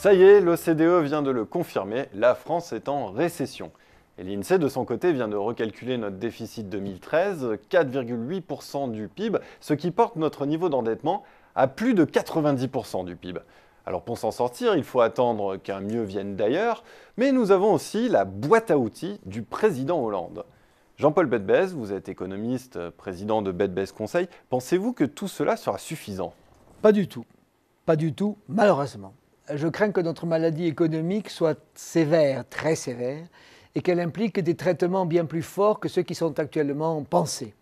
Ça y est, l'OCDE vient de le confirmer, la France est en récession. Et l'INSEE, de son côté, vient de recalculer notre déficit 2013, 4,8% du PIB, ce qui porte notre niveau d'endettement à plus de 90% du PIB. Alors pour s'en sortir, il faut attendre qu'un mieux vienne d'ailleurs, mais nous avons aussi la boîte à outils du président Hollande. Jean-Paul Bedbez, vous êtes économiste, président de Bedbez Conseil, pensez-vous que tout cela sera suffisant Pas du tout. Pas du tout, malheureusement je crains que notre maladie économique soit sévère, très sévère, et qu'elle implique des traitements bien plus forts que ceux qui sont actuellement pensés.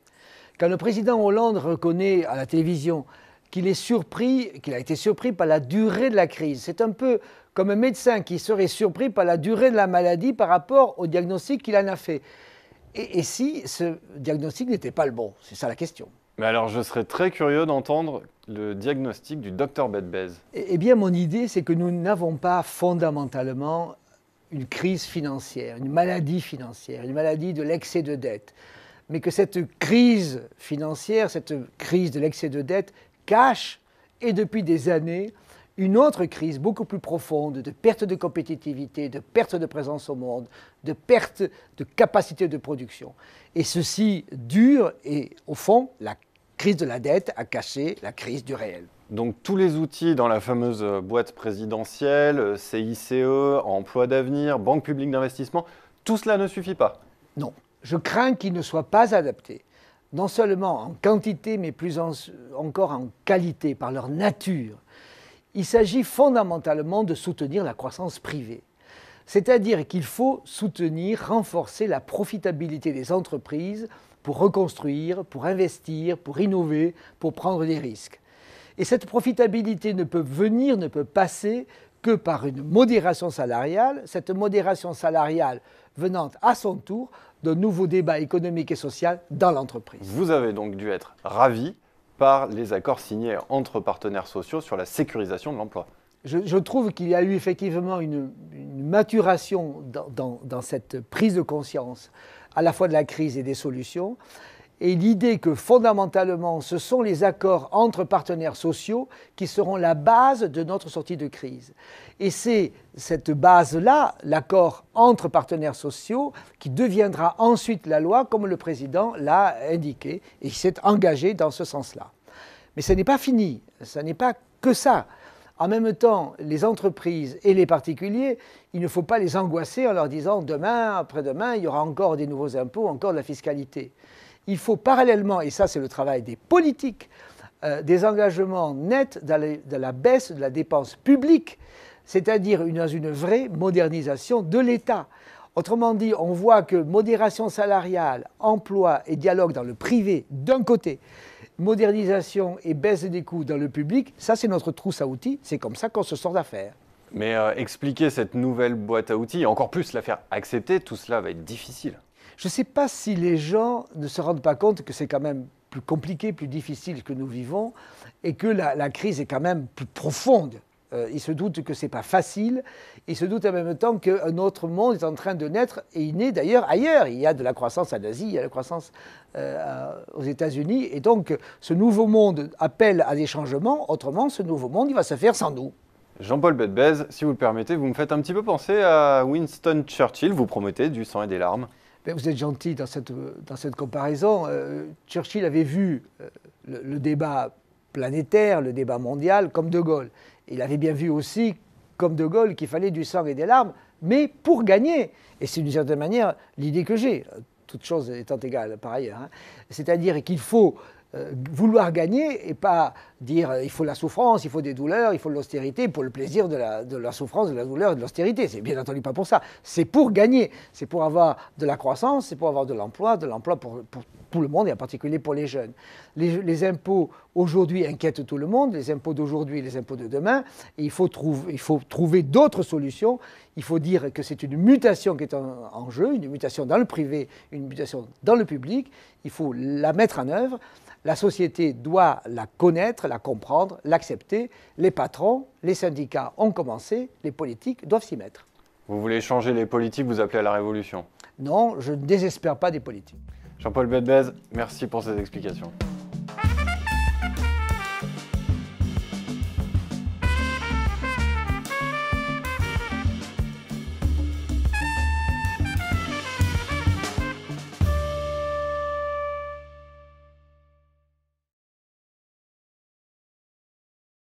Quand le président Hollande reconnaît à la télévision qu'il est surpris, qu'il a été surpris par la durée de la crise, c'est un peu comme un médecin qui serait surpris par la durée de la maladie par rapport au diagnostic qu'il en a fait. et si ce diagnostic n'était pas le bon C'est ça la question. Mais alors, je serais très curieux d'entendre le diagnostic du docteur Bedbez. Eh, eh bien, mon idée, c'est que nous n'avons pas fondamentalement une crise financière, une maladie financière, une maladie de l'excès de dette, mais que cette crise financière, cette crise de l'excès de dette cache, et depuis des années, une autre crise beaucoup plus profonde de perte de compétitivité, de perte de présence au monde, de perte de capacité de production. Et ceci dure, et au fond, la crise de la dette a caché la crise du réel. Donc tous les outils dans la fameuse euh, boîte présidentielle, euh, CICE, emploi d'avenir, banque publique d'investissement, tout cela ne suffit pas. Non, je crains qu'ils ne soient pas adaptés, non seulement en quantité, mais plus encore en qualité, par leur nature. Il s'agit fondamentalement de soutenir la croissance privée. C'est-à-dire qu'il faut soutenir, renforcer la profitabilité des entreprises pour reconstruire, pour investir, pour innover, pour prendre des risques. Et cette profitabilité ne peut venir, ne peut passer que par une modération salariale, cette modération salariale venant à son tour de nouveaux débats économiques et sociaux dans l'entreprise. Vous avez donc dû être ravi par les accords signés entre partenaires sociaux sur la sécurisation de l'emploi je, trouve qu'il y a eu effectivement une, maturation dans, dans, cette prise de conscience à la fois de la crise et des solutions. Et l'idée que fondamentalement, ce sont les accords entre partenaires sociaux qui seront la base de notre sortie de crise. Et c'est cette base-là, l'accord entre partenaires sociaux, qui deviendra ensuite la loi, comme le président l'a indiqué, et qui s'est engagé dans ce sens-là. Mais ce n'est pas fini, ce n'est pas que ça. En même temps, les entreprises et les particuliers, il ne faut pas les angoisser en leur disant demain, après-demain, il y aura encore des nouveaux impôts, encore de la fiscalité. Il faut parallèlement, et ça c'est le travail des politiques, euh, des engagements nets dans, la baisse de la dépense publique, c'est-à-dire une vraie modernisation de l'État. Autrement dit, on voit que modération salariale, emploi et dialogue dans le privé, d'un côté, modernisation et baisse des coûts dans le public, ça c'est notre trousse à outils, c'est comme ça qu'on se sort d'affaires. Mais euh, expliquer cette nouvelle boîte à outils, et encore plus la faire accepter, tout cela va être difficile. Je ne sais pas si les gens ne se rendent pas compte que c'est quand même plus compliqué, plus difficile que nous vivons, et que la crise est quand même plus profonde euh, il se doute que n'est pas facile. Il se doute en même temps qu'un autre monde est en train de naître et il naît d'ailleurs ailleurs. Il y a de la croissance en Asie, il y a de la croissance euh, aux États-Unis. Et donc, ce nouveau monde appelle à des changements. Autrement, ce nouveau monde, il va se faire sans nous. Jean-Paul Bedbez, si vous le permettez, vous me faites un petit peu penser à Winston Churchill. Vous promettez du sang et des larmes. Ben, vous êtes gentil dans cette, dans cette comparaison. Euh, Churchill avait vu le débat planétaire, le débat mondial, comme De Gaulle. Il avait bien vu aussi, comme De Gaulle, qu'il fallait du sang et des larmes, mais pour gagner. Et c'est d'une certaine manière l'idée que j'ai, toute chose étant égale par ailleurs. Hein. C'est-à-dire qu'il faut euh, vouloir gagner et pas dire euh, il faut la souffrance, il faut des douleurs, il faut l'austérité pour le plaisir de la, de la, souffrance, de la douleur et de l'austérité. C'est bien entendu pas pour ça. C'est pour gagner, c'est pour avoir de la croissance, c'est pour avoir de l'emploi, de l'emploi pour, pour tout le monde, et en particulier pour les jeunes. Les, impôts aujourd'hui inquiètent tout le monde, les impôts d'aujourd'hui et les impôts de demain. Et il, faut trouver, trouver d'autres solutions. Il faut dire que c'est une mutation qui est en, en jeu, une mutation dans le privé, une mutation dans le public. Il faut la mettre en œuvre. La société doit la connaître, la comprendre, l'accepter. Les patrons, les syndicats ont commencé, les politiques doivent s'y mettre. Vous voulez changer les politiques, vous appelez à la révolution Non, je ne désespère pas des politiques. Jean-Paul Bedbez, merci pour ces explications.